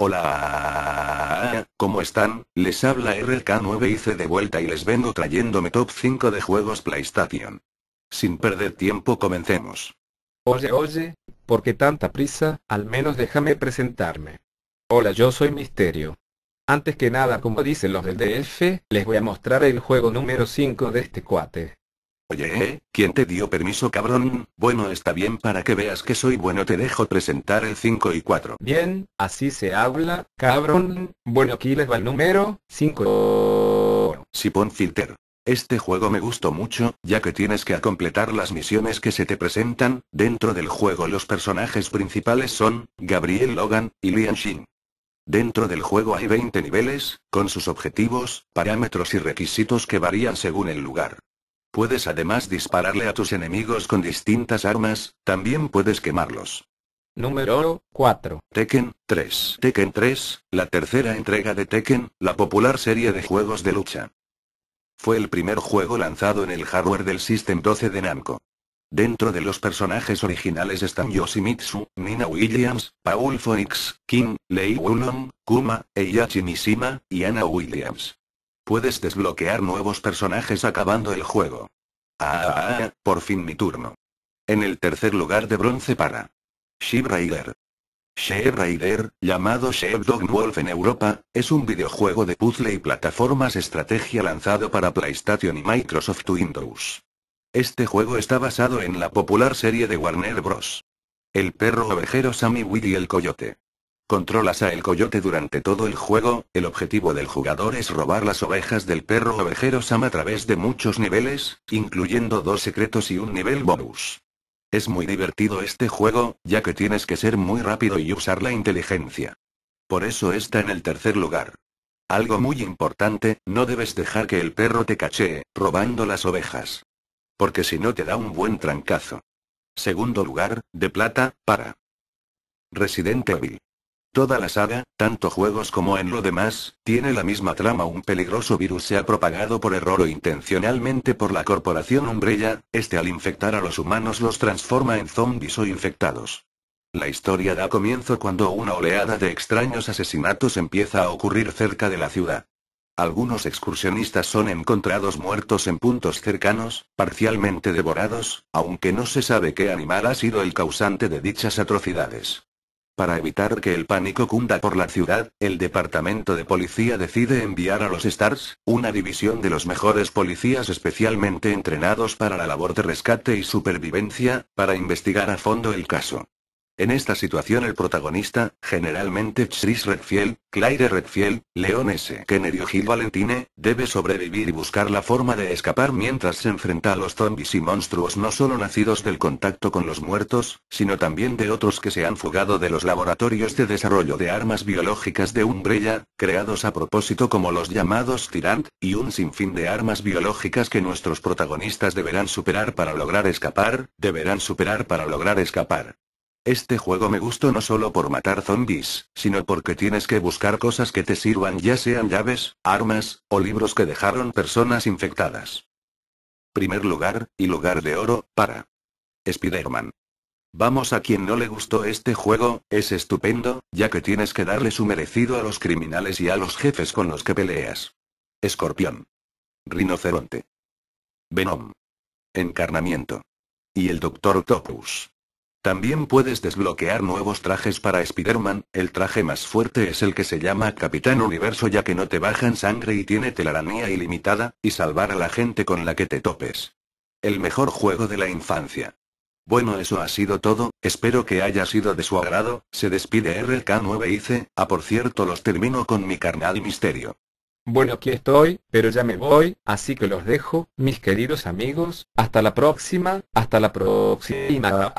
Hola, ¿cómo están? Les habla RK9IC de vuelta y les vengo trayéndome top 5 de juegos PlayStation. Sin perder tiempo, comencemos. Oye, oye, ¿por qué tanta prisa? Al menos déjame presentarme. Hola, yo soy Misterio. Antes que nada, como dicen los del DF, les voy a mostrar el juego número 5 de este cuate. Oye, ¿Eh? ¿eh? ¿quién te dio permiso, cabrón? Bueno, está bien para que veas que soy bueno, te dejo presentar el 5 y 4. Bien, así se habla, cabrón. Bueno, aquí les va el número 5. Si pon filter. Este juego me gustó mucho, ya que tienes que completar las misiones que se te presentan. Dentro del juego los personajes principales son, Gabriel Logan, y Lian Shin. Dentro del juego hay 20 niveles, con sus objetivos, parámetros y requisitos que varían según el lugar. Puedes además dispararle a tus enemigos con distintas armas, también puedes quemarlos. Número 4. Tekken 3. Tekken 3, la tercera entrega de Tekken, la popular serie de juegos de lucha. Fue el primer juego lanzado en el hardware del System 12 de Namco. Dentro de los personajes originales están Yoshimitsu, Nina Williams, Paul Phoenix, King, Lei Wulong, Kuma, Heihachi Mishima, y Anna Williams. Puedes desbloquear nuevos personajes acabando el juego. Ah ah, ah, ah, por fin mi turno. En el tercer lugar de bronce para Sheep Raider. Sheep Raider, llamado Sheep Dog Wolf en Europa, es un videojuego de puzzle y plataformas estrategia lanzado para PlayStation y Microsoft Windows. Este juego está basado en la popular serie de Warner Bros. El perro ovejero Sammy willy y el coyote. Controlas a el coyote durante todo el juego, el objetivo del jugador es robar las ovejas del perro ovejero Sam a través de muchos niveles, incluyendo dos secretos y un nivel bonus. Es muy divertido este juego, ya que tienes que ser muy rápido y usar la inteligencia. Por eso está en el tercer lugar. Algo muy importante, no debes dejar que el perro te cachee, robando las ovejas. Porque si no te da un buen trancazo. Segundo lugar, de plata, para. Resident Evil. Toda la saga, tanto juegos como en lo demás, tiene la misma trama. Un peligroso virus se ha propagado por error o intencionalmente por la corporación Umbrella, este al infectar a los humanos los transforma en zombies o infectados. La historia da comienzo cuando una oleada de extraños asesinatos empieza a ocurrir cerca de la ciudad. Algunos excursionistas son encontrados muertos en puntos cercanos, parcialmente devorados, aunque no se sabe qué animal ha sido el causante de dichas atrocidades. Para evitar que el pánico cunda por la ciudad, el departamento de policía decide enviar a los Stars, una división de los mejores policías especialmente entrenados para la labor de rescate y supervivencia, para investigar a fondo el caso. En esta situación el protagonista, generalmente Chris Redfield, Claire Redfield, Leon S. Kennedy o Gil Valentine, debe sobrevivir y buscar la forma de escapar mientras se enfrenta a los zombies y monstruos no solo nacidos del contacto con los muertos, sino también de otros que se han fugado de los laboratorios de desarrollo de armas biológicas de Umbrella, creados a propósito como los llamados Tyrant, y un sinfín de armas biológicas que nuestros protagonistas deberán superar para lograr escapar, deberán superar para lograr escapar. Este juego me gustó no solo por matar zombies, sino porque tienes que buscar cosas que te sirvan ya sean llaves, armas, o libros que dejaron personas infectadas. Primer lugar, y lugar de oro, para Spider-Man. Vamos a quien no le gustó este juego, es estupendo, ya que tienes que darle su merecido a los criminales y a los jefes con los que peleas. Escorpión. Rinoceronte. Venom. Encarnamiento. Y el Doctor Topus. También puedes desbloquear nuevos trajes para Spider-Man, el traje más fuerte es el que se llama Capitán Universo ya que no te bajan sangre y tiene telaranía ilimitada, y salvar a la gente con la que te topes. El mejor juego de la infancia. Bueno eso ha sido todo, espero que haya sido de su agrado, se despide RK9IC, ah por cierto los termino con mi carnal misterio. Bueno, aquí estoy, pero ya me voy, así que los dejo, mis queridos amigos, hasta la próxima, hasta la próxima.